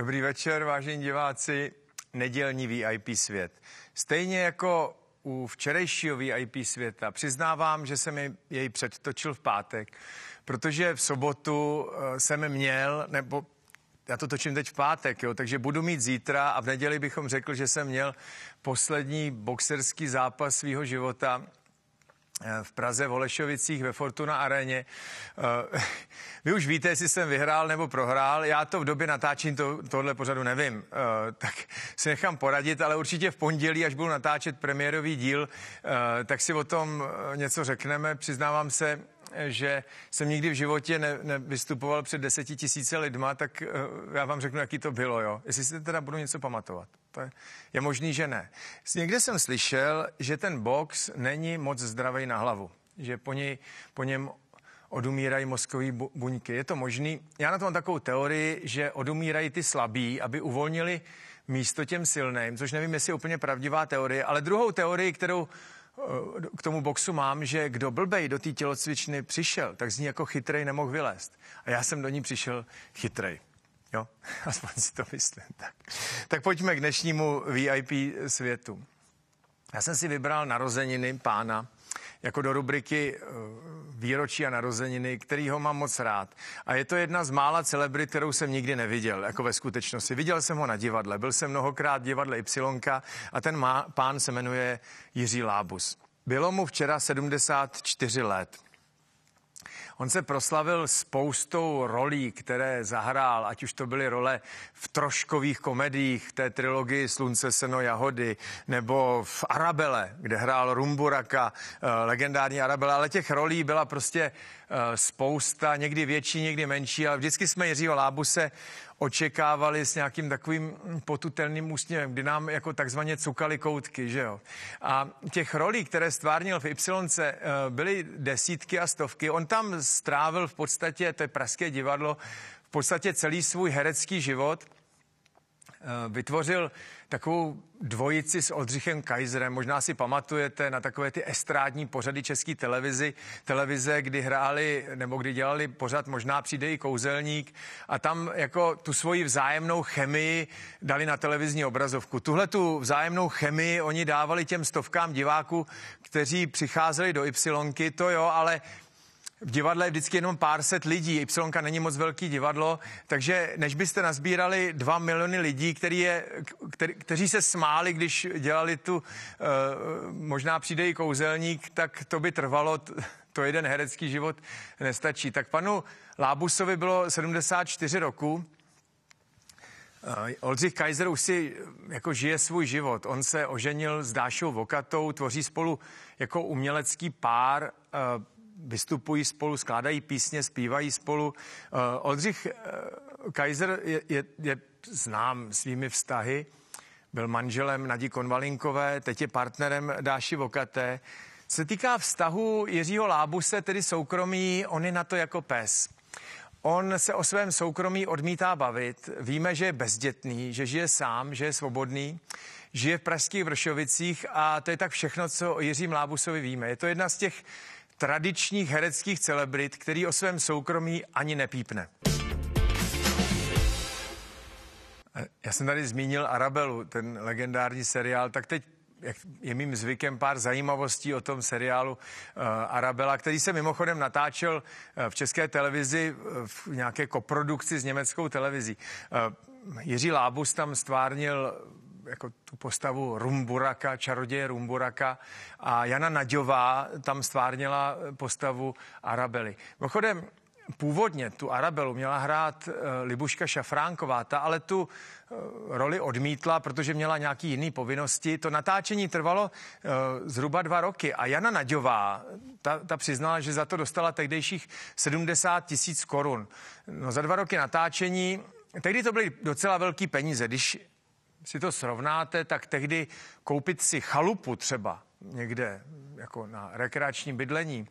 Dobrý večer, vážení diváci, nedělní VIP svět. Stejně jako u včerejšího VIP světa. Přiznávám, že jsem jej předtočil v pátek, protože v sobotu eh, jsem měl, nebo já to točím teď v pátek, jo, takže budu mít zítra a v neděli bychom řekl, že jsem měl poslední boxerský zápas svého života Eh, v Praze, v Olešovicích, ve Fortuna Areně. Eh, vy už víte, jestli jsem vyhrál nebo prohrál. Já to v době natáčení to, tohle pořadu nevím, eh, tak si nechám poradit, ale určitě v pondělí, až budu natáčet premiérový díl, tak si o tom něco řekneme. Přiznávám se, že jsem nikdy v životě ne, nevystupoval před deseti tisíce lidma, tak eh, já vám řeknu, jaký to bylo, jo. Jestli si teda budu něco pamatovat. To je, je možný, že ne. Někde jsem slyšel, že ten box není moc zdravý na hlavu. Že po, něj, po něm odumírají mozkové buňky. Je to možný? Já na to mám takovou teorii, že odumírají ty slabí, aby uvolnili místo těm silným, což nevím, jestli je úplně pravdivá teorie, ale druhou teorii, kterou Eh, k tomu boxu mám, že kdo blbej do té tělocvičny přišel, tak z ní jako chytrej nemohl vylézt. A já jsem do ní přišel chytrej. Jo, aspoň si to myslím. Tak, tak pojďme k dnešnímu VIP světu. Já jsem si vybral narozeniny pána, jako do rubriky eh, výročí a narozeniny, který ho mám moc rád. A je to jedna z mála celebrit, kterou jsem nikdy neviděl, jako ve skutečnosti. Viděl jsem ho na divadle, byl jsem mnohokrát v divadle Y a ten má, pán se jmenuje Jiří Lábus. Bylo mu včera 74 let. On se proslavil spoustou rolí, které zahrál, ať už to byly role v troškových komediích, té trilogii Slunce, seno, jahody, nebo v Arabele, kde hrál Rumburaka, eh, legendární Arabele, ale těch rolí byla prostě eh, spousta, někdy větší, někdy menší, ale vždycky jsme Jiřího Lábuse očekávali s nějakým takovým potutelným úsměvem, kdy nám jako takzvaně cukali koutky, že jo. A těch rolí, které stvárnil v Y, eh, byly desítky a stovky. On tam strávil v podstatě, to je Pražské divadlo, v podstatě celý svůj herecký život. Eh, vytvořil takovou dvojici s Oldřichem Kaiserem. Možná si pamatujete na takové ty estrádní pořady české televizi, televize, kdy hráli nebo kdy dělali pořad Možná přijde i kouzelník a tam jako tu svoji vzájemnou chemii dali na televizní obrazovku. Tuhle tu vzájemnou chemii oni dávali těm stovkám diváků, kteří přicházeli do Ypsilonky, to jo, ale v divadle je vždycky jenom pár set lidí, Y není moc velký divadlo, takže než byste nazbírali dva miliony lidí, který je, který, kteří se smáli, když dělali tu, uh, možná přijde i kouzelník, tak to by trvalo, to jeden herecký život nestačí. Tak panu Lábusovi bylo 74 roku, eh, Oldřich Kaiser už si jako žije svůj život. On se oženil s Dášou Vokatou, tvoří spolu jako umělecký pár. Eh, vystupují spolu, skládají písně, zpívají spolu. Eh, Oldřich eh, Kaiser je, je, je znám svými vztahy, byl manželem Nadí Konvalinkové, teď je partnerem Dáši Vokaté. Co se týká vztahu Jiřího Lábuse, tedy soukromí, on je na to jako pes. On se o svém soukromí odmítá bavit. Víme, že je bezdětný, že žije sám, že je svobodný, žije v pražských Vršovicích a to je tak všechno, co o Jiřím Lábusovi víme. Je to jedna z těch tradičních hereckých celebrit, který o svém soukromí ani nepípne. Eh, já jsem tady zmínil Arabelu, ten legendární seriál, tak teď jak je mým zvykem, pár zajímavostí o tom seriálu uh, Arabela, který se mimochodem natáčel uh, v české televizi uh, v nějaké koprodukci s německou televizí. Uh, Jiří Lábus tam stvárnil jako tu postavu Rumburaka, čaroděje Rumburaka a Jana Naďová tam stvárnila postavu Arabely. Mimochodem, původně tu Arabelu měla hrát eh, Libuška Šafránková, ta ale tu eh, roli odmítla, protože měla nějaký jiný povinnosti. To natáčení trvalo eh, zhruba dva roky a Jana Naďová, ta, ta přiznala, že za to dostala tehdejších 70 tisíc korun. No za dva roky natáčení Tehdy to byly docela velký peníze. Když si to srovnáte, tak tehdy koupit si chalupu třeba někde jako na rekreační bydlení,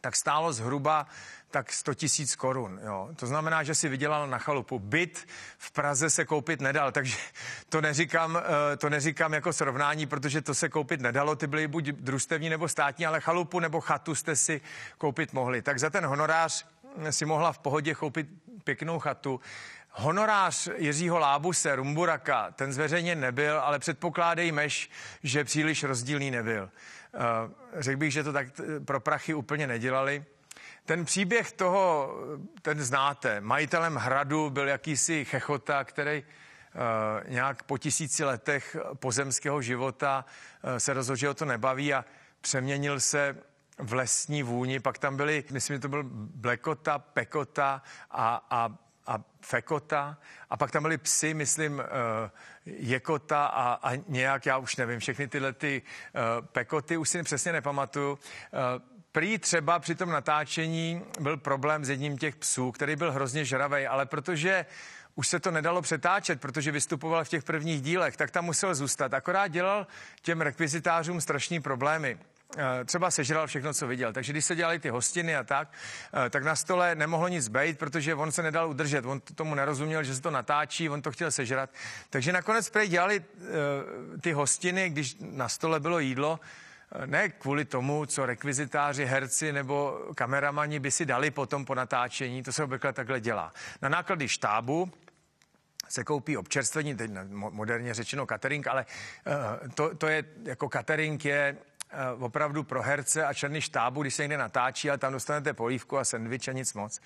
tak stálo zhruba tak 100 tisíc korun. Jo. To znamená, že si vydělal na chalupu. Byt v Praze se koupit nedal, takže to neříkám, eh, to neříkám jako srovnání, protože to se koupit nedalo. Ty byly buď družstevní nebo státní, ale chalupu nebo chatu jste si koupit mohli. Tak za ten honorář si mohla v pohodě koupit pěknou chatu. Honorář Jiřího Lábuse, Rumburaka, ten zveřejně nebyl, ale předpokládejme, že příliš rozdílný nebyl. Eh, řekl bych, že to tak eh, pro prachy úplně nedělali. Ten příběh toho, eh, ten znáte. Majitelem hradu byl jakýsi Chechota, který nějak po tisíci letech pozemského života se rozhodl, že ho to nebaví a přeměnil se v lesní vůni, pak tam byly, myslím, že to byl blekota, pekota a, a a fekota a pak tam byly psy, myslím, eh, jekota a, a nějak, já už nevím, všechny tyhle ty eh, pekoty, už si přesně nepamatuju. Eh, prý třeba při tom natáčení byl problém s jedním těch psů, který byl hrozně žravý, ale protože už se to nedalo přetáčet, protože vystupoval v těch prvních dílech, tak tam musel zůstat. Akorát dělal těm rekvizitářům strašní problémy. Eh, třeba sežral všechno, co viděl. Takže když se dělali ty hostiny a tak, eh, tak na stole nemohlo nic být, protože on se nedal udržet. On tomu nerozuměl, že se to natáčí, on to chtěl sežrat. Takže nakonec prej dělali eh, ty hostiny, když na stole bylo jídlo, ne kvůli tomu, co rekvizitáři, herci nebo kameramani by si dali potom po natáčení, to se obvykle takhle dělá. Na náklady štábu se koupí občerstvení, teď moderně řečeno catering, ale to, to je jako catering je Eh, opravdu pro herce a členy štábu, když se někde natáčí, ale tam dostanete polívku a sendvič a nic moc.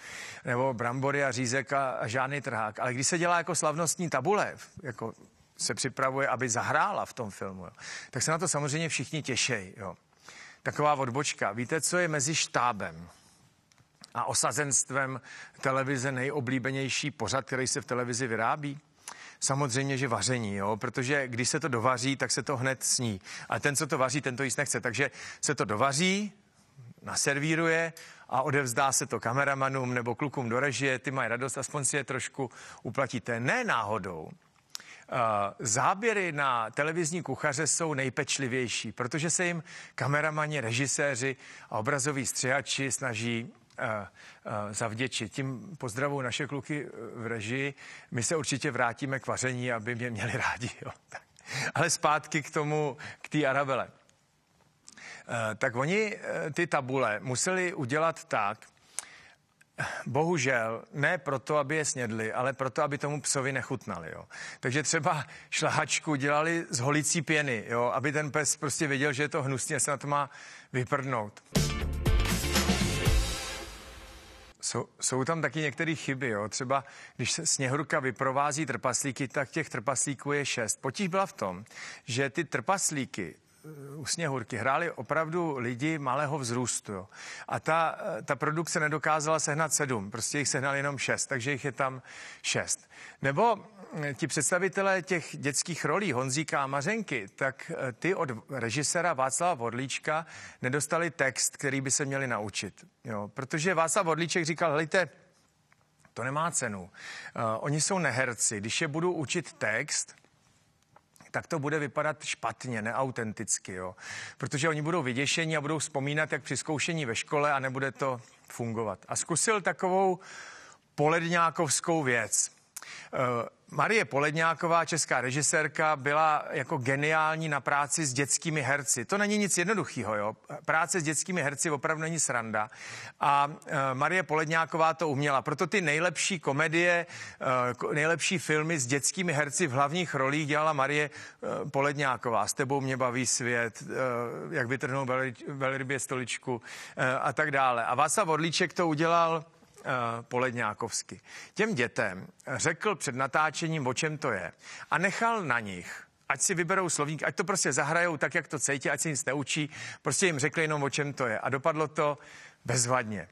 Nebo brambory a řízek a, a žádný trhák. Ale když se dělá jako slavnostní tabule, jako se připravuje, aby zahrála v tom filmu, jo, tak se na to samozřejmě všichni těšejí. Jo. Taková odbočka. Víte, co je mezi štábem a osazenstvem televize nejoblíbenější pořad, který se v televizi vyrábí? Samozřejmě, že vaření, jo? protože když se to dovaří, tak se to hned sní. A ten, co to vaří, ten to jíst nechce. Takže se to dovaří, naservíruje a odevzdá se to kameramanům nebo klukům do režie, ty mají radost, aspoň si je trošku uplatíte. Ne náhodou, eh, Záběry na televizní kuchaře jsou nejpečlivější, protože se jim kameramani, režiséři a obrazoví střihači snaží zavděčit. Tím pozdravu naše kluky e, v režii. My se určitě vrátíme k vaření, aby mě měli rádi. Jo. Ale zpátky k tomu, k té Arabele. E, tak oni e, ty tabule museli udělat tak, Bohužel, ne proto, aby je snědli, ale proto, aby tomu psovi nechutnali. Jo. Takže třeba šlahačku dělali z holicí pěny, jo, aby ten pes prostě věděl, že je to hnusně, se na to má vyprdnout. Jsou, jsou tam taky některé chyby, jo. Třeba když se sněhurka vyprovází trpaslíky, tak těch trpaslíků je šest. Potíž byla v tom, že ty trpaslíky u sněhurky hráli opravdu lidi malého vzrůstu. Jo. A ta, ta produkce nedokázala sehnat sedm, prostě jich sehnal jenom šest, takže jich je tam šest. Nebo eh, ti představitelé těch dětských rolí Honzíka a Mařenky, tak eh, ty od režisera Václava Vodlíčka nedostali text, který by se měli naučit. Jo. Protože Václav Vodlíček říkal, hlejte, to nemá cenu. Uh, oni jsou neherci. Když je budu učit text, tak to bude vypadat špatně, neautenticky, jo. Protože oni budou vyděšení a budou vzpomínat, jak při zkoušení ve škole a nebude to fungovat. A zkusil takovou poledňákovskou věc. Eh, Marie Poledňáková, česká režisérka, byla jako geniální na práci s dětskými herci. To není nic jednoduchého, jo. Práce s dětskými herci opravdu není sranda. A eh, Marie Poledňáková to uměla. Proto ty nejlepší komedie, eh, nejlepší filmy s dětskými herci v hlavních rolích dělala Marie Poledňáková. S tebou mě baví svět, jak vytrhnou velrybě stoličku a tak dále. A Vasa Vodlíček to udělal Eh, Poledňákovsky. Těm dětem řekl před natáčením, o čem to je a nechal na nich ať si vyberou slovník, ať to prostě zahrajou tak, jak to cítí, ať se nic neučí. Prostě jim řekli jenom, o čem to je. A dopadlo to bezvadně.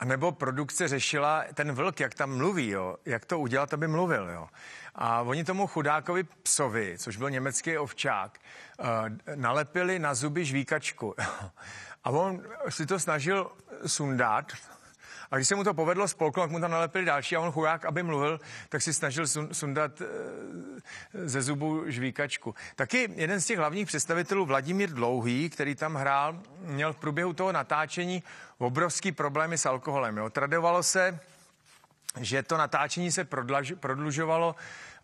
A nebo produkce řešila ten vlk, jak tam mluví, jo? jak to udělat, aby mluvil. Jo? A oni tomu chudákovi psovi, což byl německý ovčák, eh, nalepili na zuby žvíkačku. A on si to snažil sundat, a když se mu to povedlo spolknout, tak mu tam nalepili další a on chudák, aby mluvil, tak si snažil sundat eh, ze zubu žvíkačku. Taky jeden z těch hlavních představitelů, Vladimír Dlouhý, který tam hrál, měl v průběhu toho natáčení obrovský problémy s alkoholem. Jo. Tradovalo se, že to natáčení se prodlužovalo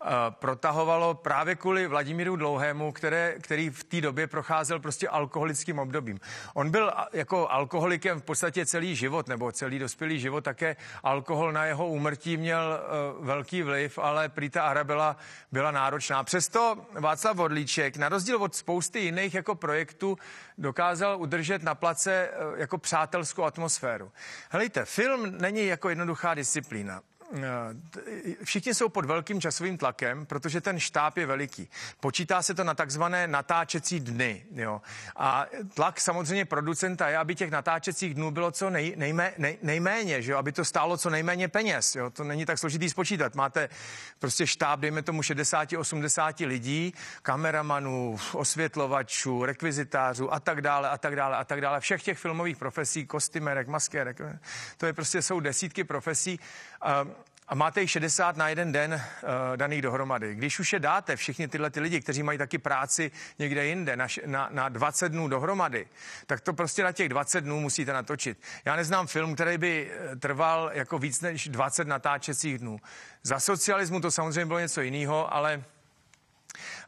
Eh, protahovalo právě kvůli Vladimíru Dlouhému, které, který v té době procházel prostě alkoholickým obdobím. On byl jako alkoholikem v podstatě celý život, nebo celý dospělý život, také alkohol na jeho úmrtí měl eh, velký vliv, ale Prita Arabela byla náročná. Přesto Václav Vodlíček, na rozdíl od spousty jiných jako projektů, dokázal udržet na place eh, jako přátelskou atmosféru. Helejte, film není jako jednoduchá disciplína. Eh, všichni jsou pod velkým časovým tlakem, protože ten štáb je veliký. Počítá se to na takzvané natáčecí dny. Jo. A tlak samozřejmě producenta je, aby těch natáčecích dnů bylo co nej, nejmé, nej, nejméně, že jo, aby to stálo co nejméně peněz. Jo. To není tak složitý spočítat. Máte prostě štáb, dejme tomu 60-80 lidí, kameramanů, osvětlovačů, rekvizitářů a tak dále, a tak dále, a tak dále. Všech těch filmových profesí, kostymerek, maskérek, to je prostě jsou desítky profesí, Ehm, a máte jich 60 na jeden den uh, daných dohromady. Když už je dáte, všichni tyhle ty lidi, kteří mají taky práci někde jinde, na, na, na 20 dnů dohromady, tak to prostě na těch 20 dnů musíte natočit. Já neznám film, který by eh, trval jako víc než 20 natáčecích dnů. Za socialismu to samozřejmě bylo něco jiného, ale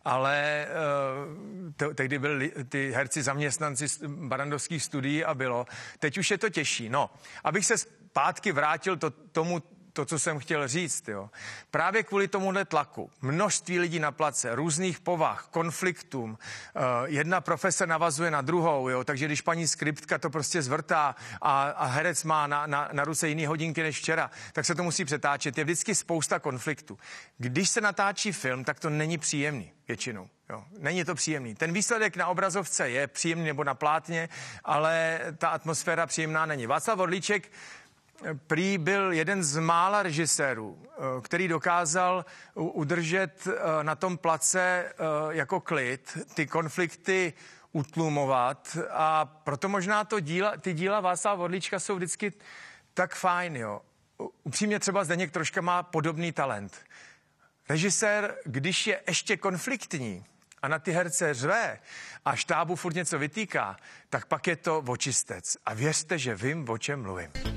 ale eh, te, tehdy byli ty herci zaměstnanci barandovských studií a bylo. Teď už je to těžší. No, abych se zpátky vrátil to, tomu, to, co jsem chtěl říct. Jo. Právě kvůli tomuhle tlaku, množství lidí na place, různých povah, konfliktům, eh, jedna profese navazuje na druhou, jo. takže když paní skriptka to prostě zvrtá a, a herec má na, na, na ruce jiný hodinky než včera, tak se to musí přetáčet. Je vždycky spousta konfliktů. Když se natáčí film, tak to není příjemný většinou. Jo. Není to příjemný. Ten výsledek na obrazovce je příjemný nebo na plátně, ale ta atmosféra příjemná není. Václav Orlíček prý byl jeden z mála režisérů, eh, který dokázal udržet eh, na tom place eh, jako klid, ty konflikty utlumovat a proto možná to díla, ty díla Václava vodlíčka jsou vždycky tak fajn, jo. Upřímně třeba Zdeněk troška má podobný talent. Režisér, když je ještě konfliktní a na ty herce řve a štábu furt něco vytýká, tak pak je to očistec. A věřte, že vím, o čem mluvím.